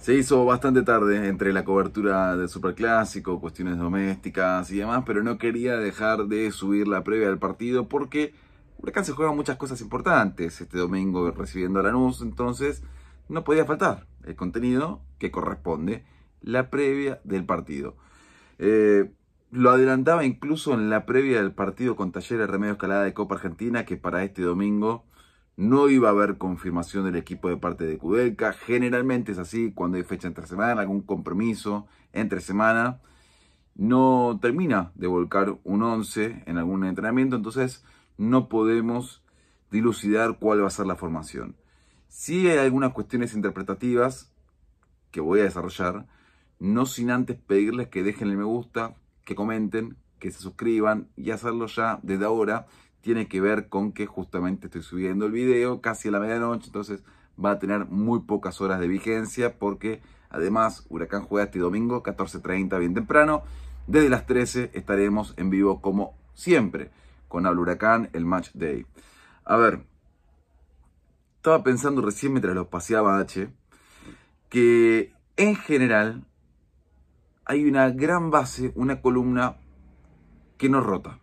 Se hizo bastante tarde entre la cobertura del Superclásico, cuestiones domésticas y demás, pero no quería dejar de subir la previa del partido porque Huracán se juega muchas cosas importantes este domingo recibiendo a Lanús, entonces no podía faltar el contenido que corresponde, la previa del partido. Eh, lo adelantaba incluso en la previa del partido con Talleres Remedio Escalada de Copa Argentina, que para este domingo no iba a haber confirmación del equipo de parte de Kudelka. Generalmente es así cuando hay fecha entre semana, algún compromiso entre semana. No termina de volcar un 11 en algún entrenamiento, entonces no podemos dilucidar cuál va a ser la formación. Si hay algunas cuestiones interpretativas que voy a desarrollar, no sin antes pedirles que dejen el me gusta, que comenten, que se suscriban y hacerlo ya desde ahora tiene que ver con que justamente estoy subiendo el video casi a la medianoche, entonces va a tener muy pocas horas de vigencia porque además Huracán juega este domingo 14.30 bien temprano. Desde las 13 estaremos en vivo como siempre con Al Huracán el Match Day. A ver, estaba pensando recién mientras los paseaba H que en general hay una gran base, una columna que no rota.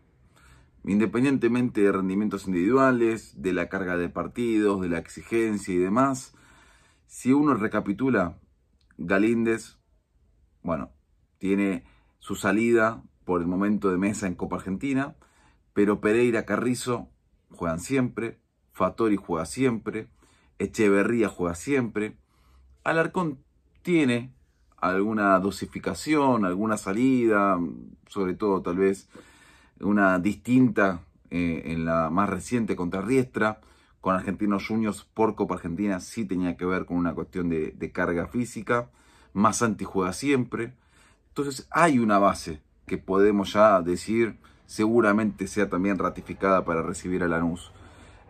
Independientemente de rendimientos individuales, de la carga de partidos, de la exigencia y demás, si uno recapitula, Galíndez, bueno, tiene su salida por el momento de mesa en Copa Argentina, pero Pereira, Carrizo juegan siempre, Fatori juega siempre, Echeverría juega siempre, Alarcón tiene alguna dosificación, alguna salida, sobre todo tal vez una distinta eh, en la más reciente contra Con Argentinos Juniors por Copa Argentina sí tenía que ver con una cuestión de, carga física. Más anti siempre. Entonces hay una base que podemos ya decir seguramente sea también ratificada para recibir a Lanús.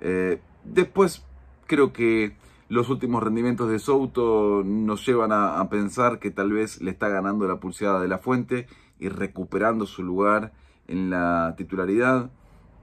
Eh, después creo que los últimos rendimientos de Souto nos llevan a, a pensar que tal vez le está ganando la pulseada de la fuente y recuperando su lugar en la titularidad.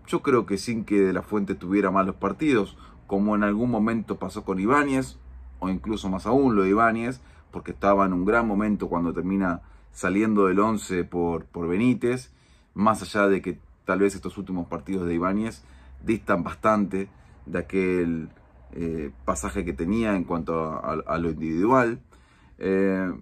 Yo creo que sin que De la Fuente tuviera malos partidos, como en algún momento pasó con Ibáñez, o incluso más aún lo de Ibáñez, porque estaba en un gran momento cuando termina saliendo del 11 por, por Benítez, más allá de que tal vez estos últimos partidos de Ibáñez distan bastante de aquel eh, pasaje que tenía en cuanto a, lo individual. Eh,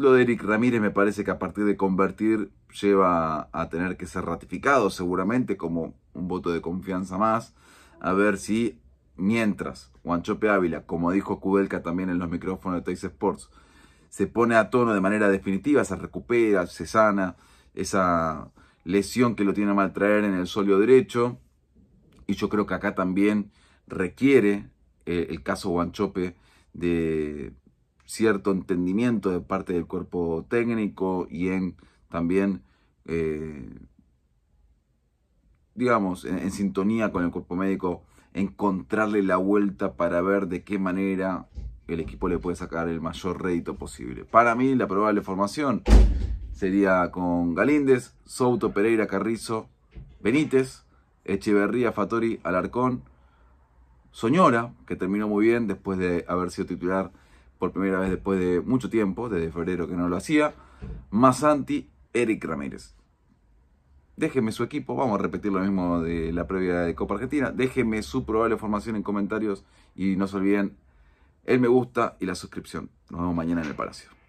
lo de Eric Ramírez me parece que a partir de convertir lleva a tener que ser ratificado seguramente como un voto de confianza más. A ver si mientras Guanchope Ávila, como dijo Kubelka también en los micrófonos de Tays Sports, se pone a tono de manera definitiva, se recupera, se sana esa lesión que lo tiene a traer en el solio derecho. Y yo creo que acá también requiere eh, el caso Guanchope de cierto entendimiento de parte del cuerpo técnico y en también, eh, digamos, en, sintonía con el cuerpo médico, encontrarle la vuelta para ver de qué manera el equipo le puede sacar el mayor rédito posible. Para mí, la probable formación sería con Galíndez, Souto, Pereira, Carrizo, Benítez, Echeverría, Fatori, Alarcón, Soñora, que terminó muy bien después de haber sido titular por primera vez después de mucho tiempo, desde febrero que no lo hacía, anti Eric Ramírez. Déjenme su equipo, vamos a repetir lo mismo de la previa de Copa Argentina. Déjenme su probable formación en comentarios y no se olviden el me gusta y la suscripción. Nos vemos mañana en el Palacio.